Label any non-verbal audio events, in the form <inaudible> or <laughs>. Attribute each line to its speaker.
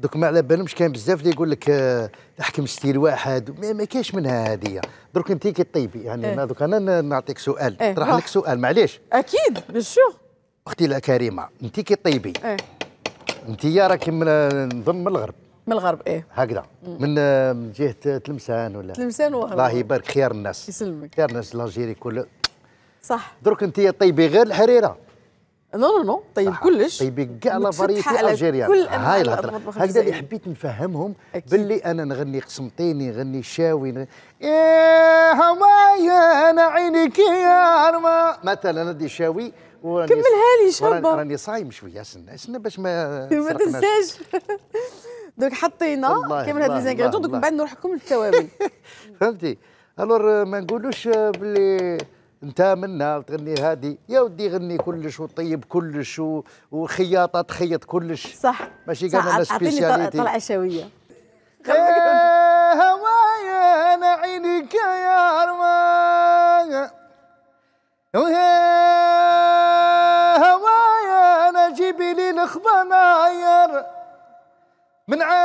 Speaker 1: دوك ما على بالهمش كاين بزاف اللي يقول لك آه، احكم ستيل واحد ما كاينش منها هذه درك انت كي طيبي يعني إيه. انا دوك انا نعطيك سؤال نطرح إيه، لك سؤال معليش اكيد بسيور اختي الكريمه انت كي طيبي ايه؟ انت يا راكي آه، نظن من الغرب من الغرب ايه هكذا آه، من جهه تلمسان ولا تلمسان وهرب الله يبارك خيار الناس يسلمك خيار الناس الجيري كله صح درك انت طيبي غير الحريره نو نو نو طيب كلش طيب كاع فاريتي الجيريان هاي الهضره هكذا اللي حبيت نفهمهم أكيد. باللي انا نغني قسمطيني نغني شاوي نغني إيه، يا هوايا انا عينك يا رما مثلا ندي شاوي كملها لي شربه راني صايم شويه استنى استنى باش ما ما تنساش دوك حطينا كامل هاد ليزانغريدون دوك من بعد نروح لكم للتوابل <laughs> فهمتي الور ما نقولوش باللي انت منا تغني هادي يا ودي غني كلش وطيب كلش وخياطه تخيط كلش صح ماشي كان انا سبيسياليتي طلعه
Speaker 2: شويه هوايا انا عينك يا رمان هوايا انا جيبي لي الخضناير من عين